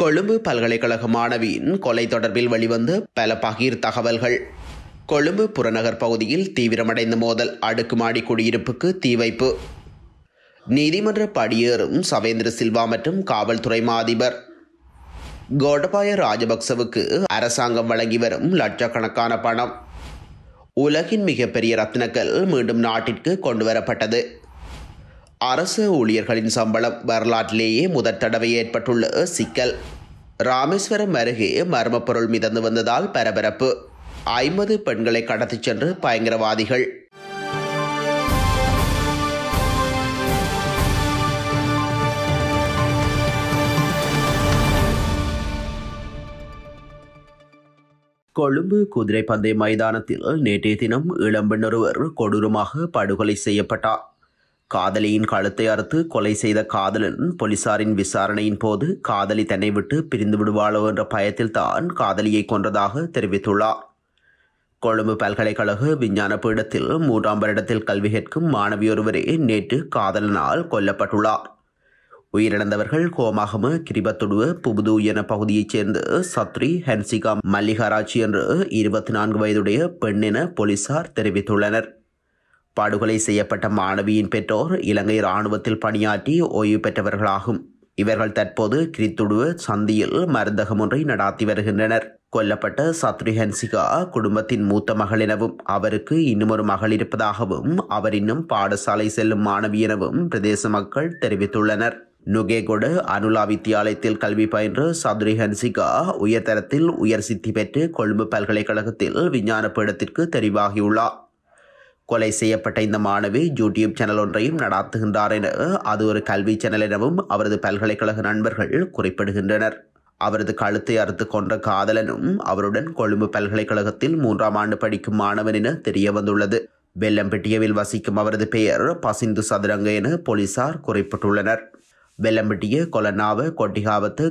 கொழும்பு பல்கலைக்கழக மாணவியின் கொலை தொடர்பில் வெளிவந்த பல பகிர் தகவல்கள் கொழும்பு புறநகர் பகுதியில் தீவிரமடைந்த மோதல் அடுக்குமாடி குடியிருப்புக்கு தீ வைப்பு நீதிமன்ற படியேறும் சவேந்திர சில்வா மற்றும் காவல்துறை மாதிபர் கோடபாய ராஜபக்சவுக்கு அரசாங்கம் வழங்கி வரும் லட்சக்கணக்கான பணம் உலகின் மிகப்பெரிய ரத்னக்கல் மீண்டும் நாட்டிற்கு கொண்டுவரப்பட்டது அரசு ஊழியர்களின் சம்பளம் வரலாற்றிலேயே முதற் தடவை ஏற்பட்டுள்ள சிக்கல் ராமேஸ்வரம் அருகே மர்மப்பொருள் மிதந்து வந்ததால் பரபரப்பு ஐம்பது பெண்களை கடத்திச் சென்று பயங்கரவாதிகள் கொழும்பு குதிரை மைதானத்தில் நேற்றைய தினம் இளம்பெண்ணொருவர் கொடூரமாக படுகொலை செய்யப்பட்டார் காதலியின் கழுத்தை அறுத்து கொலை செய்த காதலன் போலீசாரின் விசாரணையின் போது காதலி தன்னை விட்டு பிரிந்து விடுவாளோ என்ற பயத்தில் தான் காதலியை கொன்றதாக தெரிவித்துள்ளார் கொழும்பு பல்கலைக்கழக விஞ்ஞான பீடத்தில் மூன்றாம் வருடத்தில் கல்வி கேட்கும் மாணவியொருவரே நேற்று காதலனால் கொல்லப்பட்டுள்ளார் உயிரிழந்தவர்கள் கோமாகம கிரிபத்துடுவ புபுது என பகுதியைச் சேர்ந்த சத்ரி ஹன்சிகா மல்லிகாராஜ் என்று இருபத்தி நான்கு வயதுடைய பெண் என போலீசார் தெரிவித்துள்ளனர் படுகொலை செய்யப்பட்ட மாணவியின் பெற்றோர் இலங்கை இராணுவத்தில் பணியாற்றி ஓய்வு பெற்றவர்களாகும் இவர்கள் தற்போது கிரித்துடுவ சந்தியில் மருந்தகம் ஒன்றை நடாத்தி வருகின்றனர் கொல்லப்பட்ட சத்ருஹன்சிகா குடும்பத்தின் மூத்த மகள் எனவும் அவருக்கு இன்னும் ஒரு மகள் இருப்பதாகவும் அவர் இன்னும் பாடசாலை செல்லும் மாணவி எனவும் பிரதேச மக்கள் தெரிவித்துள்ளனர் நுகேகொடு அனுலா வித்தியாலயத்தில் கல்வி பயின்று சத்ருஹன்சிகா ஹன்சிகா உயர்தரத்தில் உயர் சித்தி பெற்று கொழும்பு பல்கலைக்கழகத்தில் விஞ்ஞான பீடத்திற்கு தெரிவாகியுள்ளார் கொலை செய்யப்பட்ட இந்த மாணவி யூடியூப் சேனல் ஒன்றையும் நடாத்துகின்றார் என அது ஒரு கல்வி சேனல் எனவும் அவரது பல்கலைக்கழக நண்பர்கள் குறிப்பிடுகின்றனர் அவரது கழுத்தை அறுத்து கொன்ற காதலனும் அவருடன் கொழும்பு பல்கலைக்கழகத்தில் மூன்றாம் ஆண்டு படிக்கும் மாணவன் என தெரிய வந்துள்ளது வெள்ளம்பெட்டியவில் வசிக்கும் அவரது பெயர் பசிந்து சதுரங்க என போலீசார் குறிப்பிட்டுள்ளனர் வெள்ளம்பட்டிய கொலநாவ கொட்டிகாவத்து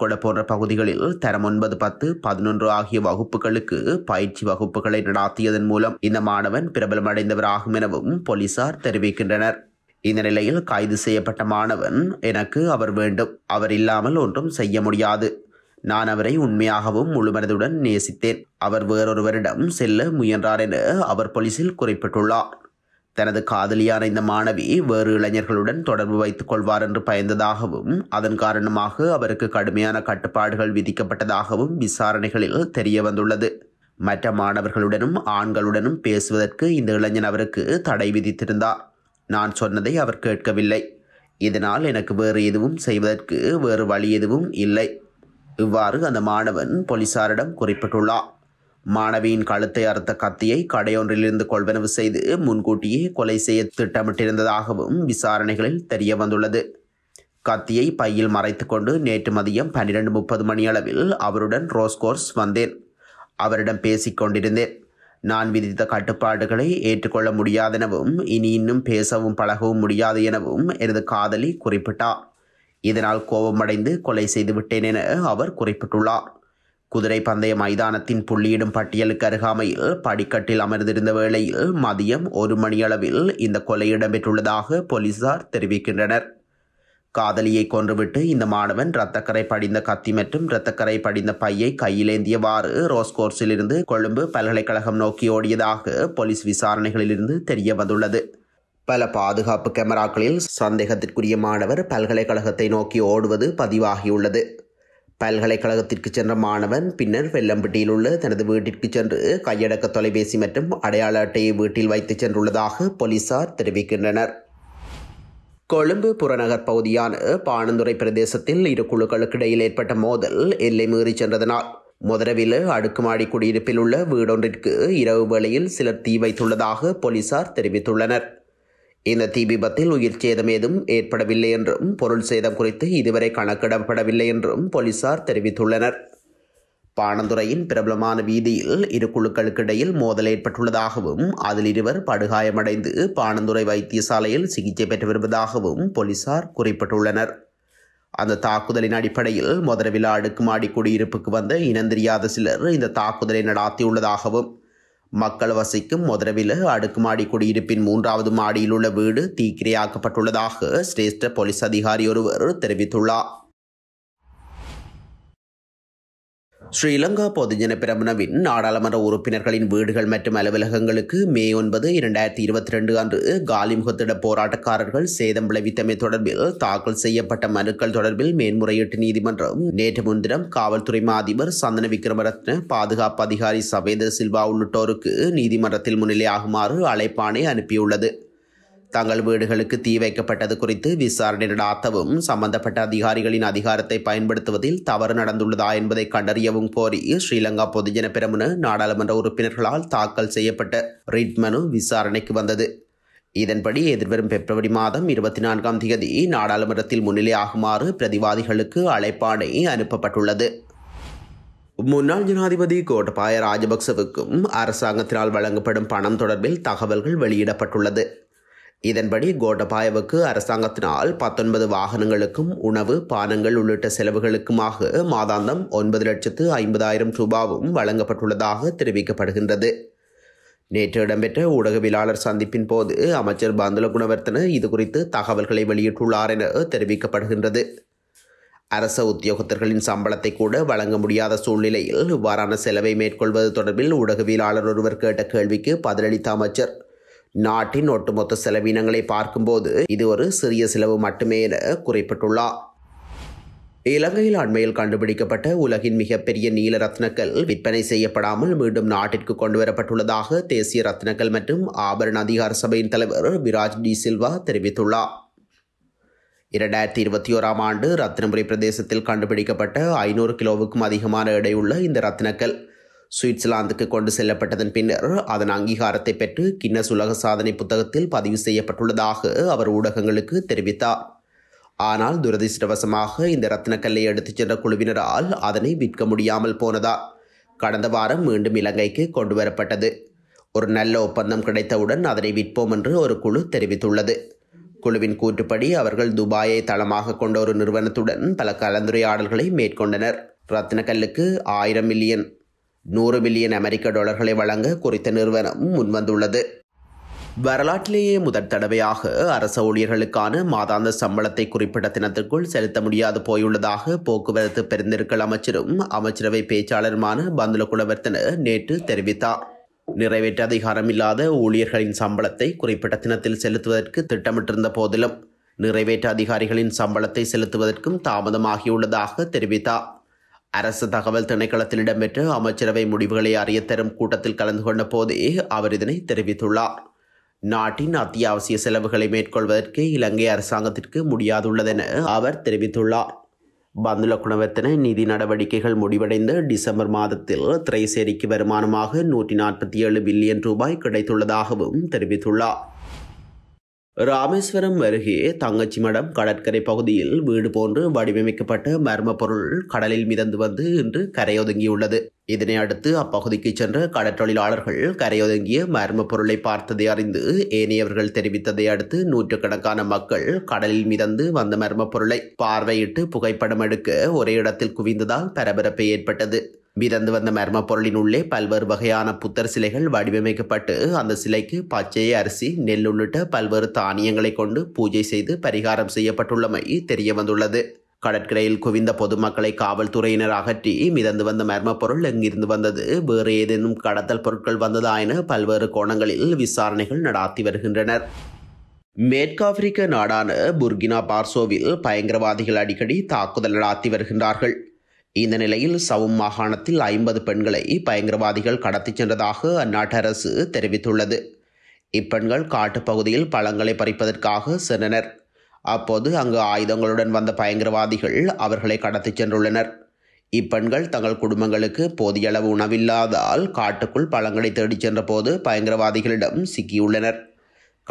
கொட போன்ற பகுதிகளில் தரம் ஒன்பது பத்து பதினொன்று ஆகிய வகுப்புகளுக்கு பயிற்சி வகுப்புகளை நடாத்தியதன் மூலம் இந்த மாணவன் பிரபலமடைந்தவராகும் எனவும் போலீசார் தெரிவிக்கின்றனர் இந்த நிலையில் கைது செய்யப்பட்ட மாணவன் எனக்கு அவர் வேண்டும் அவர் இல்லாமல் ஒன்றும் செய்ய முடியாது நான் அவரை உண்மையாகவும் முழுமனதுடன் நேசித்தேன் அவர் வேறொருவரிடம் செல்ல முயன்றார் என அவர் போலீசில் குறிப்பிட்டுள்ளார் தனது காதலியான இந்த மாணவி வேறு இளைஞர்களுடன் தொடர்பு வைத்துக் கொள்வார் என்று பயந்ததாகவும் அதன் காரணமாக அவருக்கு கடுமையான கட்டுப்பாடுகள் விதிக்கப்பட்டதாகவும் விசாரணைகளில் தெரிய வந்துள்ளது மற்ற மாணவர்களுடனும் ஆண்களுடனும் பேசுவதற்கு இந்த இளைஞன் அவருக்கு தடை விதித்திருந்தார் நான் சொன்னதை அவர் கேட்கவில்லை இதனால் எனக்கு வேறு எதுவும் செய்வதற்கு வேறு வழி எதுவும் இல்லை இவ்வாறு அந்த மாணவன் போலீசாரிடம் குறிப்பிட்டுள்ளார் மாணவியின் கழுத்தை அறுத்த கத்தியை கடையொன்றிலிருந்து கொள்வனவு செய்து முன்கூட்டியே கொலை செய்ய திட்டமிட்டிருந்ததாகவும் விசாரணைகளில் தெரிய வந்துள்ளது கத்தியை பையில் மறைத்து கொண்டு நேற்று மதியம் பன்னிரெண்டு முப்பது மணியளவில் அவருடன் ரோஸ்கோர்ஸ் வந்தேன் அவரிடம் பேசிக்கொண்டிருந்தேன் நான் விதித்த கட்டுப்பாடுகளை ஏற்றுக்கொள்ள முடியாதெனவும் இனி இன்னும் பேசவும் பழகவும் முடியாது எனவும் எனது காதலி குறிப்பிட்டார் இதனால் கோபமடைந்து கொலை செய்துவிட்டேன் என அவர் குறிப்பிட்டுள்ளார் குதிரை பந்தய மைதானத்தின் புள்ளியிடும் பட்டியலுக்கு அருகாமையில் படிக்கட்டில் அமர்ந்திருந்த வேளையில் மதியம் ஒரு மணியளவில் இந்த கொலை இடம்பெற்றுள்ளதாக போலீசார் தெரிவிக்கின்றனர் காதலியை கொன்றுவிட்டு இந்த மாணவன் இரத்தக்கரை படிந்த கத்தி மற்றும் இரத்தக்கரை படிந்த பையை கையிலேந்தியவாறு ரோஸ்கோர்ஸிலிருந்து கொழும்பு பல்கலைக்கழகம் நோக்கி ஓடியதாக போலீஸ் விசாரணைகளிலிருந்து தெரிய வந்துள்ளது பல பாதுகாப்பு கேமராக்களில் சந்தேகத்திற்குரிய மாணவர் பல்கலைக்கழகத்தை நோக்கி ஓடுவது பதிவாகியுள்ளது பல்கலைக்கழகத்திற்கு சென்ற மாணவன் பின்னர் வெள்ளம்பட்டியில் உள்ள தனது வீட்டிற்கு சென்று கையடக்க தொலைபேசி மற்றும் அடையாள அட்டையை வீட்டில் வைத்து சென்றுள்ளதாக போலீசார் தெரிவிக்கின்றனர் கொழும்பு புறநகர் பகுதியான பாணந்துறை பிரதேசத்தில் இரு குழுக்களுக்கு இடையில் ஏற்பட்ட மோதல் எல்லை மீறி சென்றதனால் முதரவில் அடுக்குமாடி குடியிருப்பில் உள்ள வீடொன்றிற்கு இரவு வேளையில் சிலர் தீ வைத்துள்ளதாக போலீசார் தெரிவித்துள்ளனர் இந்த தீ விபத்தில் உயிர் சேதம் ஏதும் ஏற்படவில்லை என்றும் பொருள் சேதம் குறித்து இதுவரை கணக்கிடப்படவில்லை என்றும் போலீசார் தெரிவித்துள்ளனர் பாணந்துறையின் பிரபலமான வீதியில் இரு குழுக்களுக்கு இடையில் மோதல் ஏற்பட்டுள்ளதாகவும் அதில் இருவர் படுகாயமடைந்து பாணந்துறை வைத்தியசாலையில் சிகிச்சை பெற்று வருவதாகவும் போலீசார் குறிப்பிட்டுள்ளனர் அந்த தாக்குதலின் அடிப்படையில் மதுரவிலா அடுக்குமாடி குடியிருப்புக்கு வந்த இனந்தெரியாத சிலர் இந்த தாக்குதலை நடாத்தியுள்ளதாகவும் மக்கள் வசிக்கும் முதரவில அடுக்குமாடி குடியிருப்பின் மூன்றாவது மாடியில் உள்ள வீடு தீக்கிரையாக்கப்பட்டுள்ளதாக சிரேஷ்ட போலீஸ் அதிகாரி ஒருவர் தெரிவித்துள்ளார் ஸ்ரீலங்கா பொதுஜன பிரமுனவின் நாடாளுமன்ற உறுப்பினர்களின் வீடுகள் மற்றும் அலுவலகங்களுக்கு மே ஒன்பது இரண்டாயிரத்தி இருபத்தி ரெண்டு அன்று காலிமுகத்திட போராட்டக்காரர்கள் சேதம் விளைவித்தமை தொடர்பில் தாக்கல் செய்யப்பட்ட மனுக்கள் தொடர்பில் மேன்முறையீட்டு நீதிமன்றம் நேற்று முன்தினம் காவல்துறை மாதிபர் சந்தன விக்ரமரத்ன பாதுகாப்பு அதிகாரி சவேந்திர சில்வா உள்ளிட்டோருக்கு நீதிமன்றத்தில் முன்னிலையாகுமாறு அழைப்பானை அனுப்பியுள்ளது தங்கள் வீடுகளுக்கு தீ வைக்கப்பட்டது குறித்து விசாரணை நடாத்தவும் சம்பந்தப்பட்ட அதிகாரிகளின் அதிகாரத்தை பயன்படுத்துவதில் தவறு நடந்துள்ளதா என்பதை கண்டறியவும் கோரி ஸ்ரீலங்கா பொதுஜன பெருமனு நாடாளுமன்ற உறுப்பினர்களால் தாக்கல் செய்யப்பட்ட ரிட் மனு விசாரணைக்கு வந்தது இதன்படி எதிர்வரும் பிப்ரவரி மாதம் இருபத்தி நான்காம் தேதி நாடாளுமன்றத்தில் முன்னிலையாகுமாறு பிரதிவாதிகளுக்கு அழைப்பாணை அனுப்பப்பட்டுள்ளது முன்னாள் ஜனாதிபதி கோட்டபாய ராஜபக்சவுக்கும் அரசாங்கத்தினால் வழங்கப்படும் பணம் தொடர்பில் தகவல்கள் வெளியிடப்பட்டுள்ளது இதன்படி கோடபாயவுக்கு அரசாங்கத்தினால் பத்தொன்பது வாகனங்களுக்கும் உணவு பானங்கள் உள்ளிட்ட செலவுகளுக்குமாக மாதாந்தம் ஒன்பது லட்சத்து ஐம்பதாயிரம் ரூபாவும் வழங்கப்பட்டுள்ளதாக தெரிவிக்கப்படுகின்றது நேற்று இடம்பெற்ற ஊடகவியலாளர் சந்திப்பின் போது அமைச்சர் பந்துல குணவர்த்தன இது குறித்து தகவல்களை வெளியிட்டுள்ளார் என தெரிவிக்கப்படுகின்றது அரச உத்தியோகத்தர்களின் சம்பளத்தை கூட வழங்க முடியாத சூழ்நிலையில் இவ்வாறான செலவை மேற்கொள்வது தொடர்பில் ஊடகவியலாளர் ஒருவர் கேட்ட கேள்விக்கு பதிலளித்த அமைச்சர் நாட்டின் ஒட்டுமொத்த செலவினங்களை பார்க்கும்போது இது ஒரு சிறிய செலவு மட்டுமே என குறிப்பிட்டுள்ளார் இலங்கையில் அண்மையில் கண்டுபிடிக்கப்பட்ட உலகின் மிகப்பெரிய நீல ரத்னக்கல் விற்பனை செய்யப்படாமல் மீண்டும் நாட்டிற்கு கொண்டுவரப்பட்டுள்ளதாக தேசிய ரத்னக்கல் மற்றும் ஆபரண அதிகார சபையின் தலைவர் விராஜ் டி சில்வா தெரிவித்துள்ளார் இரண்டாயிரத்தி இருபத்தி ஓராம் ஆண்டு ரத்னபுரி பிரதேசத்தில் கண்டுபிடிக்கப்பட்ட ஐநூறு கிலோவுக்கும் அதிகமான எடையுள்ள இந்த ரத்னக்கல் சுவிட்சர்லாந்துக்கு கொண்டு செல்லப்பட்டதன் பின்னர் அதன் அங்கீகாரத்தை பெற்று கின்னஸ் உலக சாதனை புத்தகத்தில் பதிவு செய்யப்பட்டுள்ளதாக அவர் ஊடகங்களுக்கு தெரிவித்தார் ஆனால் துரதிருஷ்டவசமாக இந்த ரத்னக்கல்லை எடுத்துச் சென்ற குழுவினரால் அதனை விற்க முடியாமல் போனதா கடந்த வாரம் மீண்டும் இலங்கைக்கு கொண்டு வரப்பட்டது ஒரு நல்ல ஒப்பந்தம் கிடைத்தவுடன் அதனை விற்போம் என்று ஒரு குழு தெரிவித்துள்ளது குழுவின் கூற்றுப்படி அவர்கள் துபாயை தளமாக கொண்ட ஒரு நிறுவனத்துடன் பல கலந்துரையாடல்களை மேற்கொண்டனர் ரத்னக்கல்லுக்கு ஆயிரம் மில்லியன் நூறு மில்லியன் அமெரிக்க டாலர்களை வழங்க குறித்த நிறுவனம் முன்வந்துள்ளது வரலாற்றிலேயே முதற் தடவையாக அரச ஊழியர்களுக்கான மாதாந்த சம்பளத்தை குறிப்பிட்ட தினத்திற்குள் செலுத்த முடியாது போயுள்ளதாக போக்குவரத்து பெருந்திருக்கல் அமைச்சரும் அமைச்சரவை பேச்சாளருமான பந்துல குலவர்த்தன நேற்று தெரிவித்தார் நிறைவேற்ற அதிகாரம் இல்லாத ஊழியர்களின் சம்பளத்தை குறிப்பிட்ட தினத்தில் செலுத்துவதற்கு திட்டமிட்டிருந்த போதிலும் நிறைவேற்ற அதிகாரிகளின் சம்பளத்தை செலுத்துவதற்கும் தாமதமாகியுள்ளதாக தெரிவித்தார் அரசு தகவல் திணைக்களத்தில் இடம்பெற்ற அமைச்சரவை முடிவுகளை அறியத்தரும் கூட்டத்தில் கலந்து கொண்ட போதே அவர் இதனை தெரிவித்துள்ளார் நாட்டின் அத்தியாவசிய செலவுகளை மேற்கொள்வதற்கு இலங்கை அரசாங்கத்திற்கு முடியாதுள்ளதென அவர் தெரிவித்துள்ளார் பந்துல குணவர்த்தன நிதி நடவடிக்கைகள் முடிவடைந்த டிசம்பர் மாதத்தில் திரைசேரிக்கு வருமானமாக நூற்றி நாற்பத்தி ஏழு பில்லியன் ரூபாய் கிடைத்துள்ளதாகவும் தெரிவித்துள்ளார் ராமேஸ்வரம் அருகே மடம் கடற்கரை பகுதியில் வீடு போன்று வடிவமைக்கப்பட்ட மர்ம பொருள் கடலில் மிதந்து வந்து இன்று கரையொதுங்கியுள்ளது இதனை அடுத்து அப்பகுதிக்கு சென்ற கடற்றொழிலாளர்கள் கரையொதுங்கிய மர்ம பொருளை பார்த்ததை அறிந்து ஏனையவர்கள் தெரிவித்ததை அடுத்து நூற்றுக்கணக்கான மக்கள் கடலில் மிதந்து வந்த மர்ம பொருளை பார்வையிட்டு புகைப்படம் எடுக்க ஒரே இடத்தில் குவிந்ததால் பரபரப்பு ஏற்பட்டது மிதந்து வந்த மர்ம பொருளின் உள்ளே பல்வேறு வகையான புத்தர் சிலைகள் வடிவமைக்கப்பட்டு அந்த சிலைக்கு பச்சை அரிசி நெல் உள்ளிட்ட பல்வேறு தானியங்களை கொண்டு பூஜை செய்து பரிகாரம் செய்யப்பட்டுள்ளமை தெரிய வந்துள்ளது கடற்கரையில் குவிந்த பொதுமக்களை காவல்துறையினர் அகற்றி மிதந்து வந்த மர்ம பொருள் எங்கிருந்து வந்தது வேறு ஏதேனும் கடத்தல் பொருட்கள் வந்ததா என பல்வேறு கோணங்களில் விசாரணைகள் நடாத்தி வருகின்றனர் மேற்காப்பிரிக்க நாடான புர்கினா பார்சோவில் பயங்கரவாதிகள் அடிக்கடி தாக்குதல் நடாத்தி வருகின்றார்கள் இந்த நிலையில் சவும் மாகாணத்தில் ஐம்பது பெண்களை பயங்கரவாதிகள் கடத்திச் சென்றதாக அந்நாட்டு அரசு தெரிவித்துள்ளது இப்பெண்கள் காட்டுப்பகுதியில் பழங்களை பறிப்பதற்காக சென்றனர் அப்போது அங்கு ஆயுதங்களுடன் வந்த பயங்கரவாதிகள் அவர்களை கடத்திச் சென்றுள்ளனர் இப்பெண்கள் தங்கள் குடும்பங்களுக்கு போதிய அளவு உணவில்லாதால் காட்டுக்குள் பழங்களை தேடிச் சென்றபோது பயங்கரவாதிகளிடம் சிக்கியுள்ளனர்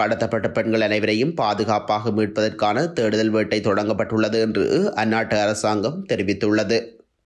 கடத்தப்பட்ட பெண்கள் அனைவரையும் பாதுகாப்பாக மீட்பதற்கான தேடுதல் வேட்டை தொடங்கப்பட்டுள்ளது என்று அந்நாட்டு அரசாங்கம் தெரிவித்துள்ளது